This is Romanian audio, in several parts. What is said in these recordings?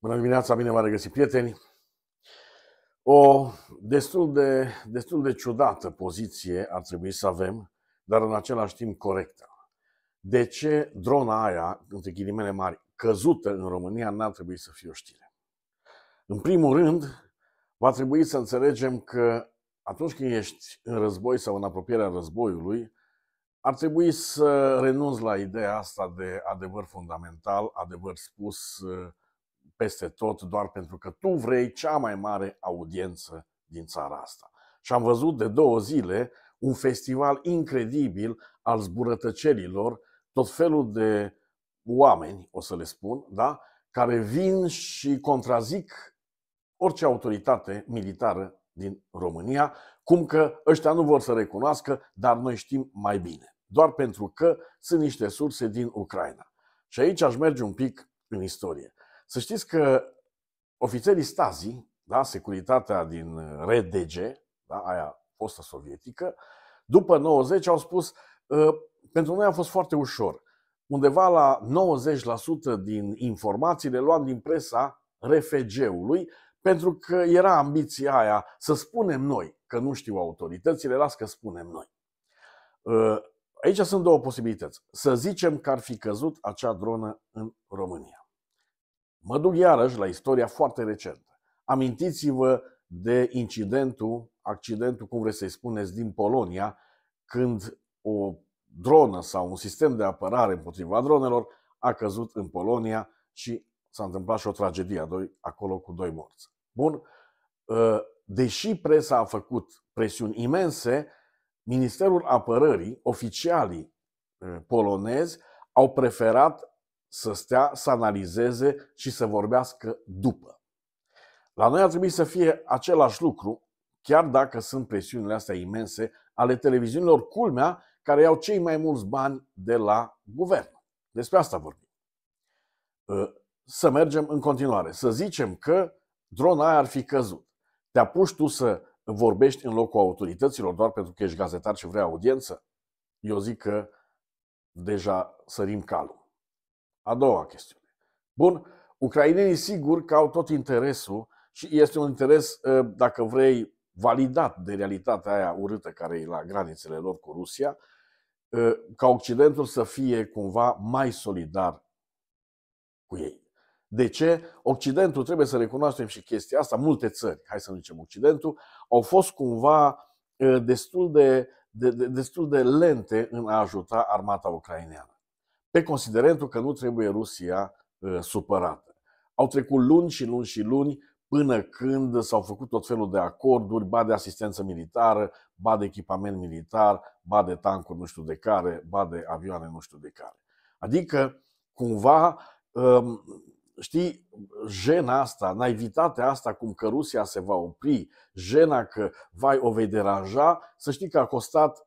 Bună dimineața, bine v-am regăsit, prieteni! O destul de, destul de ciudată poziție ar trebui să avem, dar în același timp corectă. De ce drona aia, între ghilimele mari, căzută în România, n-ar trebui să fie o știre? În primul rând, va trebui să înțelegem că atunci când ești în război sau în apropierea războiului, ar trebui să renunți la ideea asta de adevăr fundamental, adevăr spus, peste tot doar pentru că tu vrei cea mai mare audiență din țara asta. Și am văzut de două zile un festival incredibil al zburătăcerilor, tot felul de oameni, o să le spun, da? care vin și contrazic orice autoritate militară din România, cum că ăștia nu vor să recunoască, dar noi știm mai bine, doar pentru că sunt niște surse din Ucraina. Și aici aș merge un pic în istorie. Să știți că ofițerii Stasi, da, securitatea din uh, RDG, da, aia fostă sovietică, după 90 au spus, uh, pentru noi a fost foarte ușor. Undeva la 90% din informații le luam din presa RFG-ului, pentru că era ambiția aia să spunem noi, că nu știu autoritățile, las că spunem noi. Uh, aici sunt două posibilități. Să zicem că ar fi căzut acea dronă în România. Mă duc iarăși la istoria foarte recentă. Amintiți-vă de incidentul, accidentul, cum vreți să-i spuneți, din Polonia, când o dronă sau un sistem de apărare împotriva dronelor a căzut în Polonia și s-a întâmplat și o tragedie doi, acolo cu doi morți. Bun, ă, deși presa a făcut presiuni imense, Ministerul Apărării, oficialii ă, polonezi, au preferat să stea, să analizeze și să vorbească după. La noi ar trebui să fie același lucru, chiar dacă sunt presiunile astea imense ale televiziunilor culmea care iau cei mai mulți bani de la guvern. Despre asta vorbim. Ă, să mergem în continuare. Să zicem că drona aia ar fi căzut. Te apuci tu să vorbești în locul autorităților doar pentru că ești gazetar și vrei audiență? Eu zic că deja sărim calul. A doua chestiune. Bun, ucrainenii sigur că au tot interesul și este un interes, ă, dacă vrei, validat de realitatea aia urâtă care e la granițele lor cu Rusia, ă, ca Occidentul să fie cumva mai solidar cu ei. De ce? Occidentul, trebuie să recunoaștem și chestia asta, multe țări, hai să nu zicem Occidentul, au fost cumva ă, destul de, de, de, destul de lente în a ajuta armata ucraineană pe considerentul că nu trebuie Rusia uh, supărată. Au trecut luni și luni și luni până când s-au făcut tot felul de acorduri, ba de asistență militară, ba de echipament militar, ba de tancuri nu știu de care, ba de avioane nu știu de care. Adică, cumva, um, știi, jena asta, naivitatea asta cum că Rusia se va opri, jena că vai o vei deranja, să știi că a costat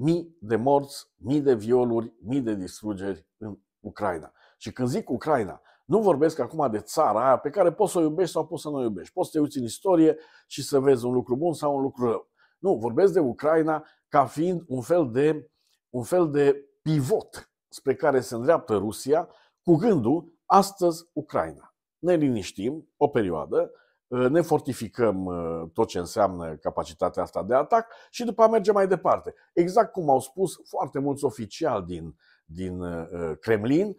mii de morți, mii de violuri, mii de distrugeri în Ucraina. Și când zic Ucraina, nu vorbesc acum de țara aia pe care poți să o iubești sau poți să nu o iubești. Poți să te uiți în istorie și să vezi un lucru bun sau un lucru rău. Nu, vorbesc de Ucraina ca fiind un fel de, un fel de pivot spre care se îndreaptă Rusia cu gândul astăzi Ucraina. Ne liniștim o perioadă, Ă, ne fortificăm ă, tot ce înseamnă capacitatea asta de atac și după a merge mai departe. Exact cum au spus foarte mulți oficiali din, din ă, Kremlin,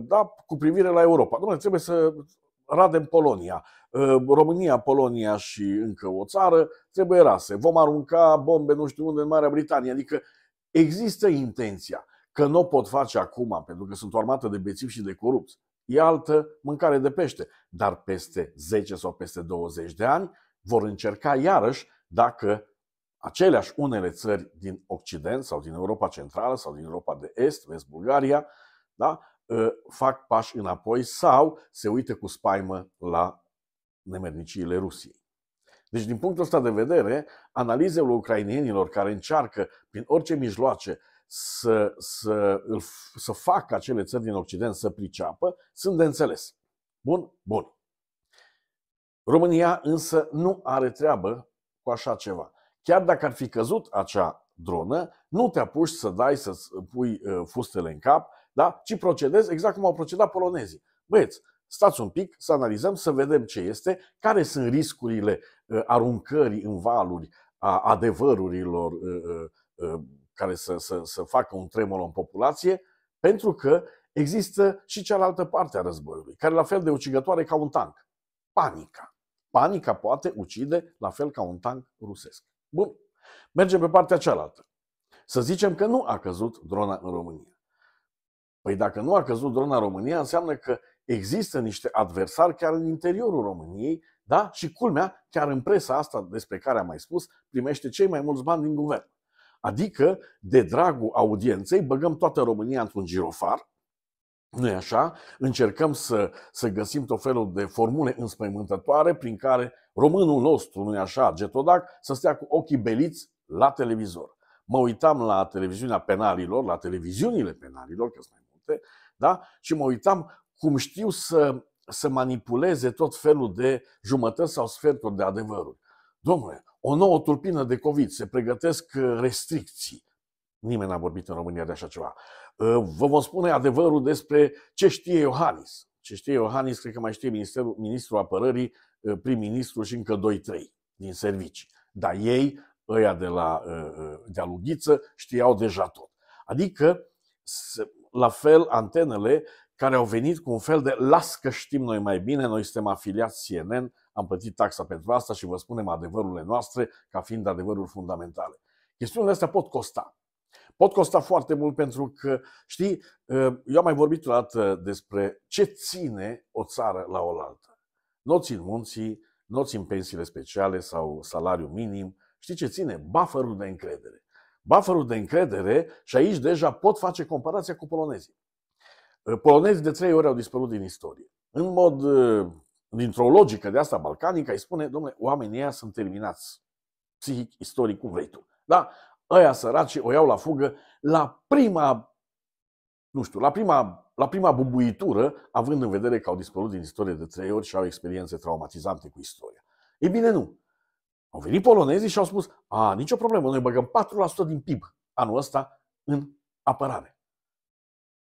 da, cu privire la Europa. Domnule, trebuie să radem Polonia. România, Polonia și încă o țară trebuie rase. Vom arunca bombe nu știu unde în Marea Britanie. Adică există intenția că nu o pot face acum pentru că sunt o armată de bețivi și de corupți e altă mâncare de pește. Dar peste 10 sau peste 20 de ani vor încerca iarăși dacă aceleași unele țări din Occident sau din Europa Centrală sau din Europa de Est, Vest Bulgaria, da, ă, fac pași înapoi sau se uită cu spaimă la nemerniciile Rusiei. Deci, din punctul ăsta de vedere, analizele ucrainienilor care încearcă prin orice mijloace să, să, îl, să facă acele țări din Occident să priceapă, sunt de înțeles. Bun? Bun. România însă nu are treabă cu așa ceva. Chiar dacă ar fi căzut acea dronă, nu te apuci să dai, să pui ă, fustele în cap, da? ci procedezi exact cum au procedat polonezii. Băieți, stați un pic, să analizăm, să vedem ce este, care sunt riscurile ă, aruncării în valuri a adevărurilor ă, care să, să, să facă un tremol în populație, pentru că există și cealaltă parte a războiului, care la fel de ucigătoare ca un tank. Panica. Panica poate ucide la fel ca un tank rusesc. Bun. Mergem pe partea cealaltă. Să zicem că nu a căzut drona în România. Păi dacă nu a căzut drona în România, înseamnă că există niște adversari chiar în interiorul României, da? Și culmea, chiar în presa asta despre care am mai spus, primește cei mai mulți bani din guvern. Adică, de dragul audienței, băgăm toată România într-un girofar, nu așa? Încercăm să, să găsim tot felul de formule înspăimântătoare prin care românul nostru, nu așa, Getodac, să stea cu ochii beliți la televizor. Mă uitam la televiziunea penalilor, la televiziunile penalilor, că sunt mai multe, da? și mă uitam cum știu să, să manipuleze tot felul de jumătăți sau sferturi de adevăruri. Domnule, o nouă tulpină de COVID, se pregătesc uh, restricții. Nimeni n-a vorbit în România de așa ceva. Uh, vă vom spune adevărul despre ce știe Iohannis. Ce știe Iohannis, cred că mai știe ministerul, ministrul apărării, uh, prim-ministru și încă 2-3 din servicii. Dar ei, ăia de la de Lughiță, știau deja tot. Adică, la fel, antenele care au venit cu un fel de las că știm noi mai bine, noi suntem afiliați CNN, am plătit taxa pentru asta și vă spunem adevărurile noastre ca fiind adevăruri fundamentale. Chestiunile astea pot costa. Pot costa foarte mult pentru că, știi, uh, eu am mai vorbit o dată despre ce ține o țară la oaltă. Nu țin munții, nu țin pensiile speciale sau salariu minim. Știi ce ține? Bufferul de încredere. Bufferul de încredere și aici deja pot face comparația cu polonezii polonezi de trei ori au dispărut din istorie. În mod, uh, dintr-o logică de asta balcanică, îi spune, domnule, oamenii ăia sunt terminați, psihic, istoric, cum vrei tu. Da? Ăia săraci o iau la fugă la prima, nu știu, la prima, la prima bubuitură, având în vedere că au dispărut din istorie de trei ori și au experiențe traumatizante cu istoria. E bine, nu. Au venit polonezii și au spus, a, nicio problemă, noi băgăm 4% din PIB anul ăsta în apărare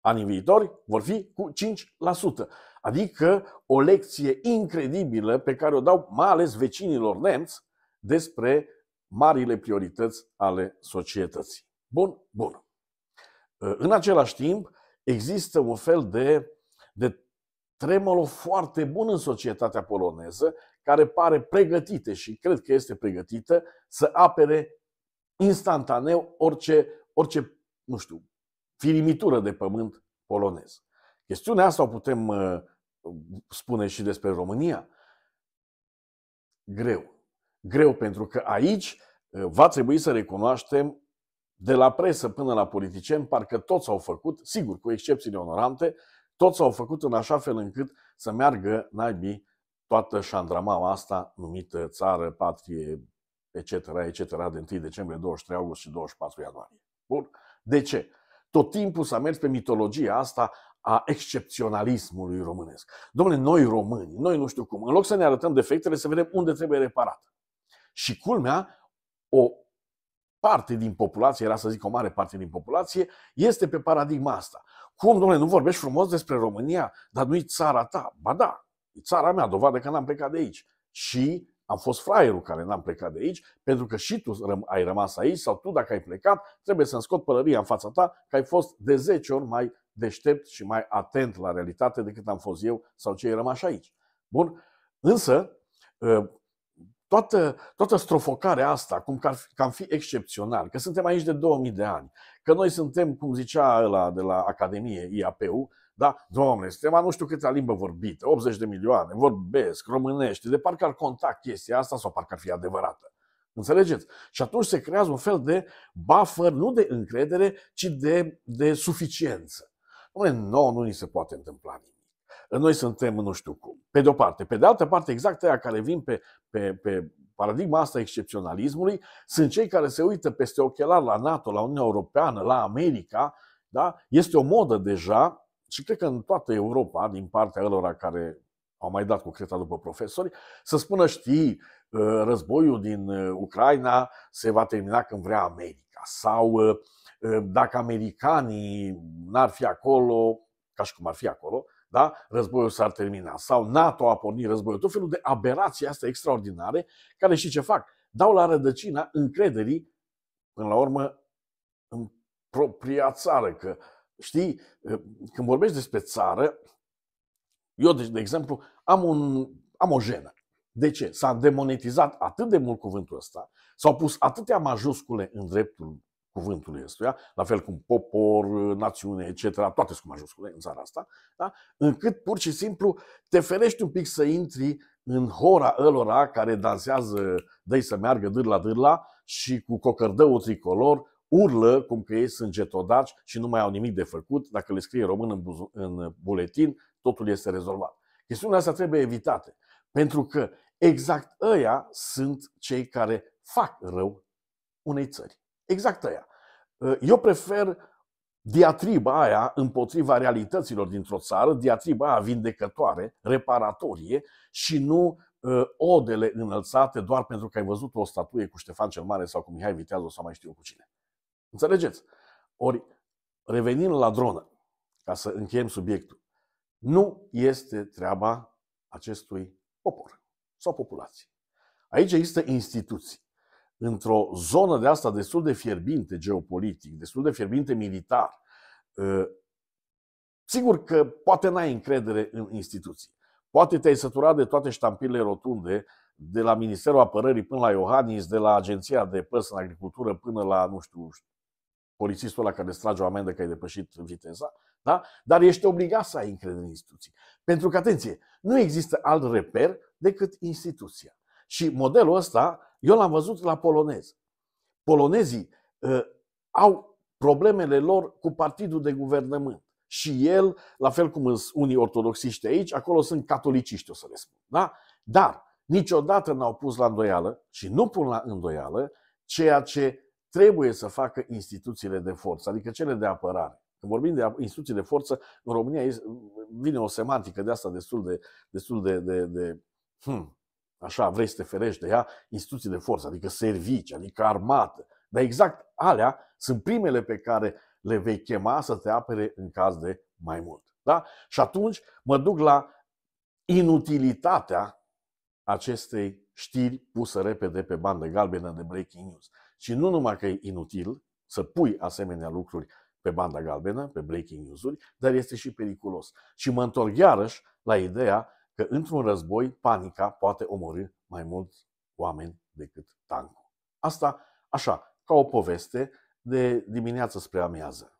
anii viitori vor fi cu 5%. Adică o lecție incredibilă pe care o dau mai ales vecinilor nemți despre marile priorități ale societății. Bun, bun. Ă, în același timp, există un fel de, de tremolo foarte bun în societatea poloneză, care pare pregătită și cred că este pregătită să apere instantaneu orice, orice nu știu, firimitură de pământ polonez. Chestiunea asta o putem uh, spune și despre România. Greu. Greu pentru că aici uh, va trebui să recunoaștem de la presă până la politicieni, parcă toți au făcut, sigur, cu excepțiile onorante, toți au făcut în așa fel încât să meargă naibii toată șandramaua asta numită țară, patrie, etc., etc., de 1 decembrie, 23 august și 24 ianuarie. Bun. De ce? tot timpul s-a mers pe mitologia asta a excepționalismului românesc. Domnule, noi români, noi nu știu cum, în loc să ne arătăm defectele, să vedem unde trebuie reparat. Și culmea, o parte din populație, era să zic o mare parte din populație, este pe paradigma asta. Cum, domnule, nu vorbești frumos despre România, dar nu-i țara ta? Ba da, e țara mea, dovadă că n-am plecat de aici. Și am fost fraierul care n-am plecat de aici, pentru că și tu ai rămas aici sau tu dacă ai plecat, trebuie să-mi scot pălăria în fața ta că ai fost de 10 ori mai deștept și mai atent la realitate decât am fost eu sau cei rămași aici. Bun? Însă, ă, toată, toată strofocarea asta, cum că, ar fi, că am fi excepțional, că suntem aici de 2000 de ani, că noi suntem, cum zicea ăla de la Academie, IAPU, da? Doamne, suntem nu știu câte limbă vorbită, 80 de milioane, vorbesc românești, de parcă ar conta chestia asta sau parcă ar fi adevărată. Înțelegeți? Și atunci se creează un fel de buffer, nu de încredere, ci de, de suficiență. Doamne, nouă nu ni se poate întâmpla nimic noi suntem nu știu cum. Pe de o parte. Pe de altă parte, exact aia care vin pe, pe, pe paradigma asta excepționalismului sunt cei care se uită peste ochelar la NATO, la Uniunea Europeană, la America. Da? Este o modă deja și cred că în toată Europa, din partea lor care au mai dat cu creta după profesori, să spună știi, uh, războiul din uh, Ucraina se va termina când vrea America sau uh, dacă americanii n-ar fi acolo, ca și cum ar fi acolo, da? războiul s-ar termina. Sau NATO a pornit războiul. Tot felul de aberații astea extraordinare care și ce fac? Dau la rădăcina încrederii, până la urmă, în propria țară. Că, știi, ă, când vorbești despre țară, eu, de, de exemplu, am, un, am o jenă. De ce? S-a demonetizat atât de mult cuvântul ăsta, s-au pus atâtea majuscule în dreptul cuvântul ăstuia, la fel cum popor, națiune, etc., toate sunt majuscule în țara asta, da? încât pur și simplu te ferești un pic să intri în hora ălora care dansează dă să meargă dârla dârla și cu cocărdău tricolor urlă cum că ei sunt getodaci și nu mai au nimic de făcut. Dacă le scrie român în, buz- în buletin, totul este rezolvat. Chestiunea asta trebuie evitate. Pentru că exact ăia sunt cei care fac rău unei țări. Exact aia. Ă, eu prefer diatriba aia împotriva realităților dintr-o țară, diatriba aia vindecătoare, reparatorie și nu ă, odele înălțate doar pentru că ai văzut o statuie cu Ștefan cel Mare sau cu Mihai Viteazul sau mai știu eu cu cine. Înțelegeți? Ori, revenind la dronă, ca să încheiem subiectul, nu este treaba acestui popor sau populație. Aici există instituții într-o zonă de asta destul de fierbinte geopolitic, destul de fierbinte militar, ă, sigur că poate n-ai încredere în instituții. Poate te-ai săturat de toate ștampilele rotunde, de la Ministerul Apărării până la Iohannis, de la Agenția de Păs în Agricultură până la, nu știu, polițistul ăla care îți trage o amendă că ai depășit viteza, da? dar ești obligat să ai încredere în instituții. Pentru că, atenție, nu există alt reper decât instituția. Și modelul ăsta eu l-am văzut la polonez. Polonezii uh, au problemele lor cu partidul de guvernământ. Și el, la fel cum sunt unii ortodoxiști aici, acolo sunt catoliciști, o să le spun. Da? Dar niciodată n-au pus la îndoială și nu pun la îndoială ceea ce trebuie să facă instituțiile de forță, adică cele de apărare. Când vorbim de instituții de forță, în România vine o semantică de asta destul de, destul de, de, de hmm, așa, vrei să te ferești de ea, instituții de forță, adică servici, adică armată. Dar exact alea sunt primele pe care le vei chema să te apere în caz de mai mult. Da? Și atunci mă duc la inutilitatea acestei știri pusă repede pe bandă galbenă de breaking news. Și nu numai că e inutil să pui asemenea lucruri pe banda galbenă, pe breaking news-uri, dar este și periculos. Și mă întorc iarăși la ideea că într-un război panica poate omorâ mai mulți oameni decât tancul. Asta așa, ca o poveste de dimineață spre amiază.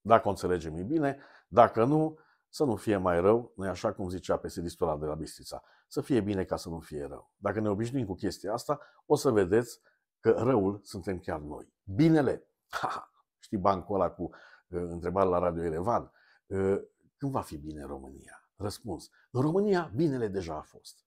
Dacă o înțelegem e bine, dacă nu, să nu fie mai rău, nu așa cum zicea pesedistul ăla de la Bistrița, să fie bine ca să nu fie rău. Dacă ne obișnuim cu chestia asta, o să vedeți că răul suntem chiar noi. Binele, ha, ha știi bancul ăla cu uh, întrebare la Radio Erevan, uh, când va fi bine România? răspuns. În România, binele deja a fost.